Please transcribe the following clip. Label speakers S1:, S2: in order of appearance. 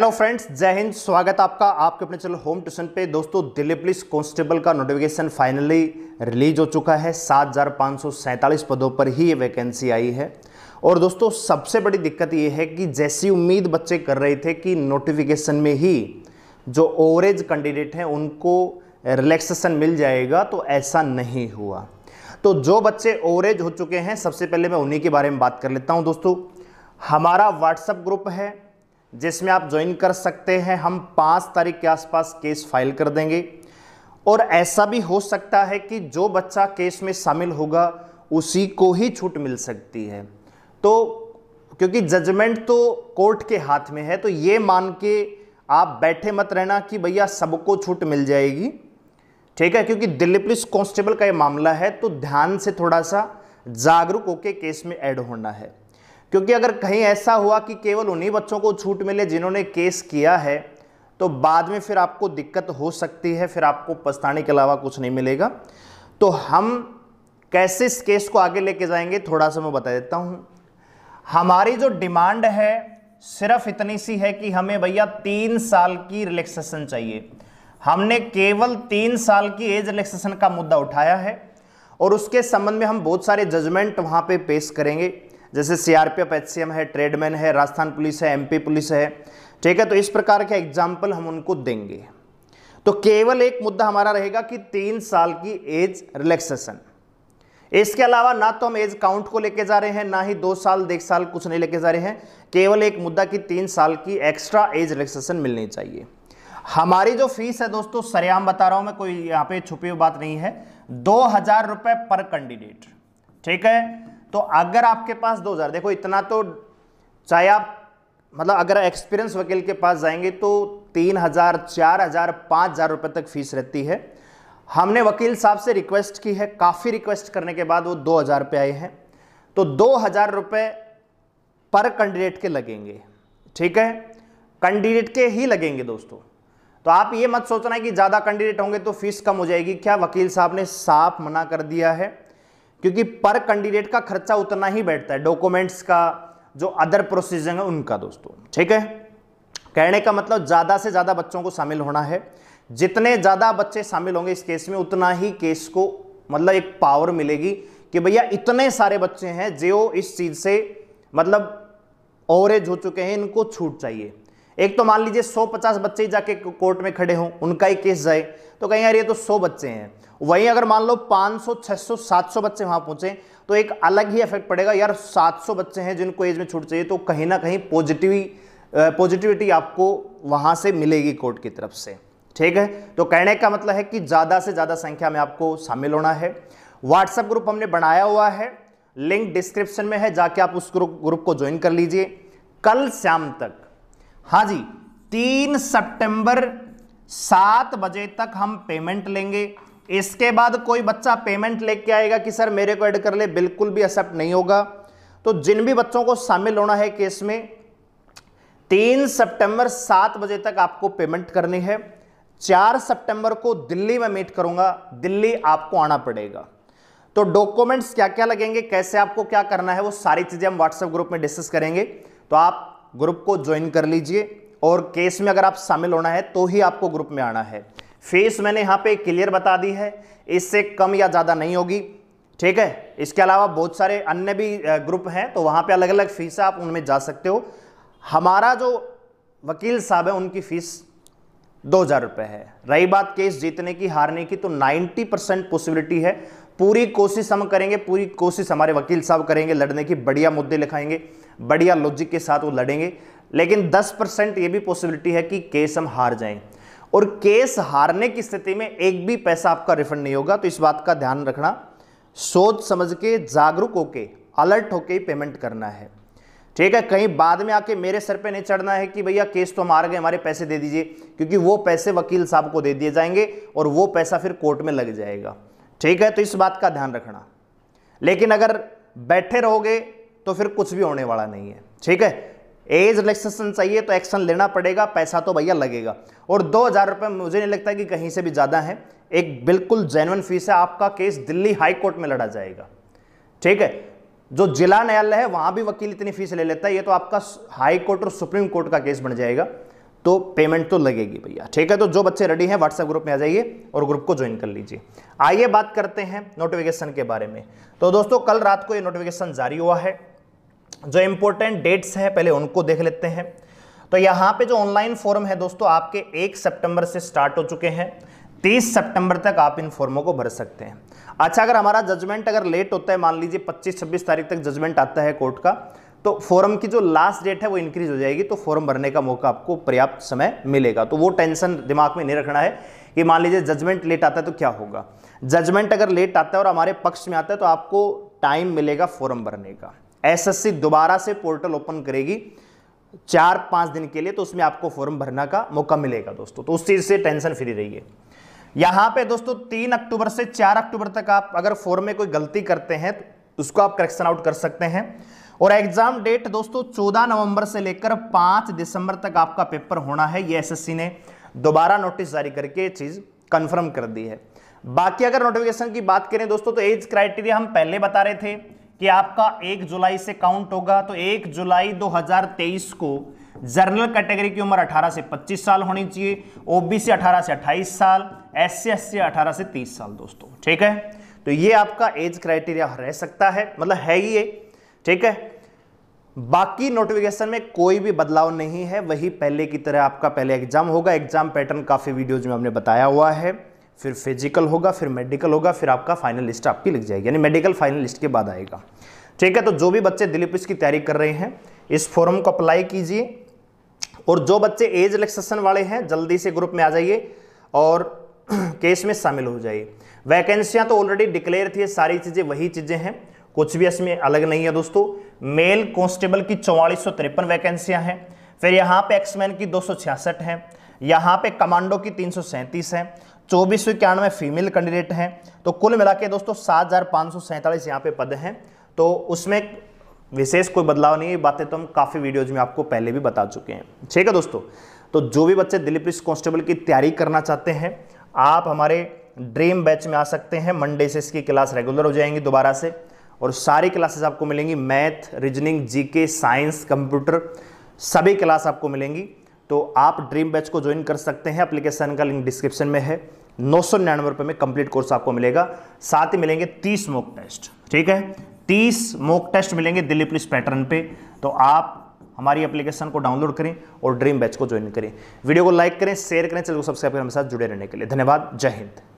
S1: hello friends जय हिंद स्वागत आपका आपके अपने चैनल होम ट्यूशन पे दोस्तों दिल्ली पुलिस कांस्टेबल का नोटिफिकेशन फाइनली रिलीज हो चुका है सात पदों पर ही ये वैकेंसी आई है और दोस्तों सबसे बड़ी दिक्कत ये है कि जैसी उम्मीद बच्चे कर रहे थे कि नोटिफिकेशन में ही जो ओवरेज कैंडिडेट हैं उनको रिलैक्सेशन मिल जाएगा तो ऐसा नहीं हुआ तो जो बच्चे ओवरेज हो चुके हैं सबसे पहले मैं उन्हीं के बारे में बात कर लेता हूँ दोस्तों हमारा व्हाट्सएप ग्रुप है जिसमें आप ज्वाइन कर सकते हैं हम पाँच तारीख के आसपास केस फाइल कर देंगे और ऐसा भी हो सकता है कि जो बच्चा केस में शामिल होगा उसी को ही छूट मिल सकती है तो क्योंकि जजमेंट तो कोर्ट के हाथ में है तो ये मान के आप बैठे मत रहना कि भैया सबको छूट मिल जाएगी ठीक है क्योंकि दिल्ली पुलिस कांस्टेबल का ये मामला है तो ध्यान से थोड़ा सा जागरूक होकर केस में ऐड होना है क्योंकि अगर कहीं ऐसा हुआ कि केवल उन्हीं बच्चों को छूट मिले जिन्होंने केस किया है तो बाद में फिर आपको दिक्कत हो सकती है फिर आपको पछताने के अलावा कुछ नहीं मिलेगा तो हम कैसे इस केस को आगे लेके जाएंगे थोड़ा सा मैं बता देता हूँ हमारी जो डिमांड है सिर्फ इतनी सी है कि हमें भैया तीन साल की रिलैक्सेशन चाहिए हमने केवल तीन साल की एज रिलैक्सेशन का मुद्दा उठाया है और उसके संबंध में हम बहुत सारे जजमेंट वहाँ पे पेश करेंगे जैसे सीआरपीएफ एचसीएम है ट्रेडमैन है राजस्थान पुलिस है एमपी पुलिस है ठीक है तो इस प्रकार के एग्जाम्पल हम उनको देंगे तो केवल एक मुद्दा हमारा रहेगा कि तीन साल की एज रिलैक्सेशन इसके अलावा ना तो हम एज काउंट को लेके जा रहे हैं ना ही दो साल देख साल कुछ नहीं लेके जा रहे हैं केवल एक मुद्दा कि तीन साल की एक्स्ट्रा एज रिलैक्सेशन मिलनी चाहिए हमारी जो फीस है दोस्तों सरेआम बता रहा हूं मैं कोई यहां पे छुपी हुई बात नहीं है दो हजार रुपए पर कैंडिडेट ठीक है तो अगर आपके पास दो हज़ार देखो इतना तो चाहे आप मतलब अगर एक्सपीरियंस वकील के पास जाएंगे तो तीन हज़ार चार हज़ार पांच हज़ार रुपए तक फीस रहती है हमने वकील साहब से रिक्वेस्ट की है काफ़ी रिक्वेस्ट करने के बाद वो दो हज़ार रुपये आए हैं तो दो हज़ार रुपए पर कैंडिडेट के लगेंगे ठीक है कैंडिडेट के ही लगेंगे दोस्तों तो आप ये मत सोचना है कि ज़्यादा कैंडिडेट होंगे तो फीस कम हो जाएगी क्या वकील साहब ने साफ मना कर दिया है क्योंकि पर कैंडिडेट का खर्चा उतना ही बैठता है डॉक्यूमेंट्स का जो अदर प्रोसीजर है उनका दोस्तों ठीक है कहने का मतलब ज़्यादा से ज़्यादा बच्चों को शामिल होना है जितने ज़्यादा बच्चे शामिल होंगे इस केस में उतना ही केस को मतलब एक पावर मिलेगी कि भैया इतने सारे बच्चे हैं जो इस चीज़ से मतलब ओवरेज हो चुके हैं इनको छूट चाहिए एक तो मान लीजिए 150 बच्चे ही जाके कोर्ट में खड़े हों उनका ही केस जाए तो कहीं यार ये तो 100 बच्चे हैं वहीं अगर मान लो 500, 600, 700 बच्चे वहां पहुंचे तो एक अलग ही इफेक्ट पड़ेगा यार 700 बच्चे हैं जिनको एज में छूट चाहिए तो कहीं ना कहीं पॉजिटिव पॉजिटिविटी आपको वहां से मिलेगी कोर्ट की तरफ से ठीक है तो कहने का मतलब है कि ज़्यादा से ज़्यादा संख्या में आपको शामिल होना है व्हाट्सएप ग्रुप हमने बनाया हुआ है लिंक डिस्क्रिप्शन में है जाके आप उस ग्रुप ग्रुप को ज्वाइन कर लीजिए कल शाम तक हाँ जी तीन सितंबर सात बजे तक हम पेमेंट लेंगे इसके बाद कोई बच्चा पेमेंट लेके आएगा कि सर मेरे को ऐड कर ले बिल्कुल भी एक्सेप्ट नहीं होगा तो जिन भी बच्चों को शामिल होना है केस में तीन सितंबर सात बजे तक आपको पेमेंट करनी है चार सितंबर को दिल्ली में मीट करूंगा दिल्ली आपको आना पड़ेगा तो डॉक्यूमेंट्स क्या क्या लगेंगे कैसे आपको क्या करना है वो सारी चीज़ें हम व्हाट्सएप ग्रुप में डिस्कस करेंगे तो आप ग्रुप को ज्वाइन कर लीजिए और केस में अगर आप शामिल होना है तो ही आपको ग्रुप में आना है फीस मैंने यहाँ पे क्लियर बता दी है इससे कम या ज़्यादा नहीं होगी ठीक है इसके अलावा बहुत सारे अन्य भी ग्रुप हैं तो वहाँ पे अलग अलग फीस है आप उनमें जा सकते हो हमारा जो वकील साहब है उनकी फीस दो हज़ार रुपये है रही बात केस जीतने की हारने की तो नाइन्टी परसेंट पॉसिबिलिटी है पूरी कोशिश हम करेंगे पूरी कोशिश हमारे वकील साहब करेंगे लड़ने की बढ़िया मुद्दे लिखाएंगे बढ़िया लॉजिक के साथ वो लड़ेंगे लेकिन 10 परसेंट ये भी पॉसिबिलिटी है कि केस हम हार जाएं और केस हारने की स्थिति में एक भी पैसा आपका रिफंड नहीं होगा तो इस बात का ध्यान रखना सोच समझ के जागरूक होके अलर्ट होके पेमेंट करना है ठीक है कहीं बाद में आके मेरे सर पे नहीं चढ़ना है कि भैया केस तो हम हार गए हमारे पैसे दे दीजिए क्योंकि वो पैसे वकील साहब को दे दिए जाएंगे और वो पैसा फिर कोर्ट में लग जाएगा ठीक है तो इस बात का ध्यान रखना लेकिन अगर बैठे रहोगे तो फिर कुछ भी होने वाला नहीं है ठीक है एज रिलैक्सेशन चाहिए तो एक्शन लेना पड़ेगा पैसा तो भैया लगेगा और दो हज़ार रुपये मुझे नहीं लगता कि कहीं से भी ज़्यादा है एक बिल्कुल जेनवन फीस है आपका केस दिल्ली हाई कोर्ट में लड़ा जाएगा ठीक है जो जिला न्यायालय है वहाँ भी वकील इतनी फीस ले लेता है ये तो आपका हाई कोर्ट और सुप्रीम कोर्ट का केस बन जाएगा तो पेमेंट तो लगेगी भैया ठीक है तो जो बच्चे रेडी हैं व्हाट्सएप ग्रुप में आ जाइए और ग्रुप को ज्वाइन कर लीजिए आइए बात करते हैं नोटिफिकेशन के बारे में तो दोस्तों कल रात को ये नोटिफिकेशन जारी हुआ है जो इंपॉर्टेंट डेट्स हैं पहले उनको देख लेते हैं तो यहां पे जो ऑनलाइन फॉर्म है दोस्तों आपके एक सितंबर से स्टार्ट हो चुके हैं तीस सितंबर तक आप इन फॉर्मों को भर सकते हैं अच्छा अगर हमारा जजमेंट अगर लेट होता है मान लीजिए पच्चीस छब्बीस तारीख तक जजमेंट आता है कोर्ट का तो फॉर्म की जो लास्ट डेट है वो इंक्रीज हो जाएगी तो फॉर्म भरने का मौका आपको पर्याप्त समय मिलेगा तो वो टेंशन दिमाग में नहीं रखना है कि मान लीजिए जजमेंट लेट आता है तो क्या होगा जजमेंट अगर लेट आता है और हमारे पक्ष में आता है तो आपको टाइम मिलेगा फॉर्म भरने का एसएससी दोबारा से पोर्टल ओपन करेगी चार पांच दिन के लिए तो उसमें आपको फॉर्म भरना का मौका मिलेगा दोस्तों तो उस चीज़ से टेंशन फ्री रहिए यहां पे दोस्तों तीन अक्टूबर से चार अक्टूबर तक आप अगर फॉर्म में कोई गलती करते हैं तो उसको आप करेक्शन आउट कर सकते हैं और एग्जाम डेट दोस्तों चौदह नवंबर से लेकर पांच दिसंबर तक आपका पेपर होना है ये एस ने दोबारा नोटिस जारी करके चीज़ कंफर्म कर दी है बाकी अगर नोटिफिकेशन की बात करें दोस्तों तो एज क्राइटेरिया हम पहले बता रहे थे कि आपका एक जुलाई से काउंट होगा तो एक जुलाई 2023 को जनरल कैटेगरी की उम्र 18 से 25 साल होनी चाहिए ओबीसी 18 से 28 साल एस सी एस 18 से 30 साल दोस्तों ठीक है तो ये आपका एज क्राइटेरिया रह सकता है मतलब है ही ये ठीक है बाकी नोटिफिकेशन में कोई भी बदलाव नहीं है वही पहले की तरह आपका पहले एग्जाम होगा एग्जाम पैटर्न काफ़ी वीडियोज में हमने बताया हुआ है फिर फिजिकल होगा फिर मेडिकल होगा फिर आपका फाइनल लिस्ट आपकी लिख जाएगी यानी मेडिकल फाइनल लिस्ट के बाद आएगा ठीक है तो जो भी बच्चे दिलीप इसकी तैयारी कर रहे हैं इस फॉर्म को अप्लाई कीजिए और जो बच्चे एज रिलेक्सेशन वाले हैं जल्दी से ग्रुप में आ जाइए और केस में शामिल हो जाइए वैकेंसियाँ तो ऑलरेडी डिक्लेयर थी सारी चीज़ें वही चीज़ें हैं कुछ भी इसमें अलग नहीं है दोस्तों मेल कॉन्स्टेबल की चौवालीस सौ तिरपन वैकेंसियाँ हैं फिर यहाँ पे एक्समैन की दो सौ छियासठ हैं यहाँ पे कमांडो की तीन सौ सैंतीस है चौबीस सौ इक्यानवे फीमेल कैंडिडेट हैं तो कुल मिला के दोस्तों सात हज़ार पाँच सौ सैंतालीस यहाँ पे पद हैं तो उसमें विशेष कोई बदलाव नहीं है बातें तो हम काफ़ी वीडियोज में आपको पहले भी बता चुके हैं ठीक है दोस्तों तो जो भी बच्चे दिल्ली पुलिस कॉन्स्टेबल की तैयारी करना चाहते हैं आप हमारे ड्रीम बैच में आ सकते हैं मंडे से इसकी क्लास रेगुलर हो जाएंगी दोबारा से और सारी क्लासेस आपको मिलेंगी math reasoning GK science computer सभी क्लास आपको मिलेंगी तो आप ड्रीम बैच को ज्वाइन कर सकते हैं एप्लीकेशन का लिंक डिस्क्रिप्शन में है नौ सौ निन्यानवे रुपये में कंप्लीट कोर्स आपको मिलेगा साथ ही मिलेंगे तीस मोक टेस्ट ठीक है तीस मोक टेस्ट मिलेंगे दिल्ली पुलिस पैटर्न पे तो आप हमारी एप्लीकेशन को डाउनलोड करें और ड्रीम बैच को ज्वाइन करें वीडियो को लाइक करें शेयर करें चलो सब्सक्राइब करें हमारे साथ जुड़े रहने के लिए धन्यवाद जय हिंद